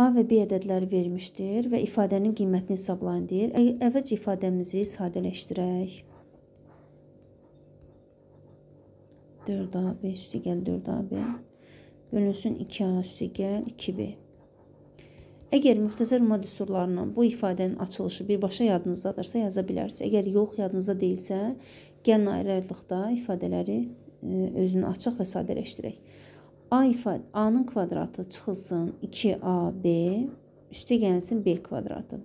A və B ədədləri vermişdir və ifadənin qiymətini hesablayın deyir. Əvvəlcə ifadəmizi sadələşdirək. 4AB üstü gəl 4AB bölünsün 2A üstü gəl 2B. Əgər müxtəsər mod düsturlarından bu ifadənin açılışı birbaşa yadınızdadırsa yaza bilərsiniz. Əgər yox, yadınızda deyilsə, gəlin ayrı-ayrılıqda ifadələri e, özünü açıq və sadələşdirək. A ifadə, A-nın kvadratı çıxılsın 2AB, üstə gəlsin B kvadratı.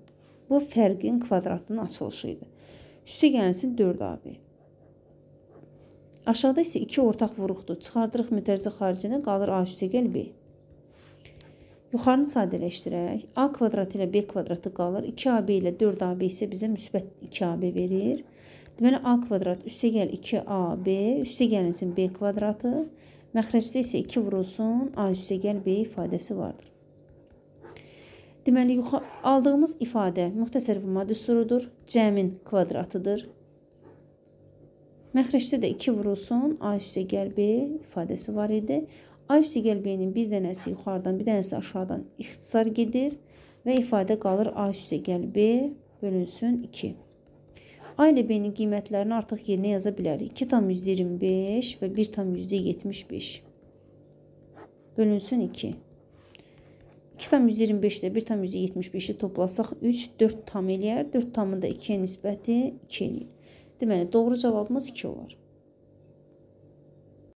Bu fərqin kvadratının açılışı idi. Üstə gəlsin 4AB. Aşağıda isə iki ortaq vuruqdur. Çıxardırıq mütərzə xaricinə, qalır A üstə gəl B. Yuxarını sadələşdirək. A kvadratı ilə B kvadratı qalır. 2AB ilə 4AB isə bizə müsbət 2AB verir. Deməli, A kvadrat üstə gəl 2AB, üstə gəlinsin B kvadratı. Məxrəcdə isə 2 vurulsun A üstə gəl B ifadəsi vardır. Deməli, aldığımız ifadə müxtəsər vurma düsturudur. Cəmin kvadratıdır. Məxrəcdə də 2 vurulsun, A üstə gəl B ifadəsi var idi. A üstə gəl B-nin bir dənəsi yuxarıdan, bir dənəsi aşağıdan ixtisar gedir və ifadə qalır A üstə gəl B bölünsün 2. A ilə B-nin qiymətlərini artıq yerinə yaza bilərik. 2,25 və 1,75 bölünsün 2. 2,25 ilə 1,75-i toplasaq 3, 4 tam eləyər. 4 tamın da 2-yə nisbəti 2 eləyir. Deməli, doğru cavabımız 2 olar.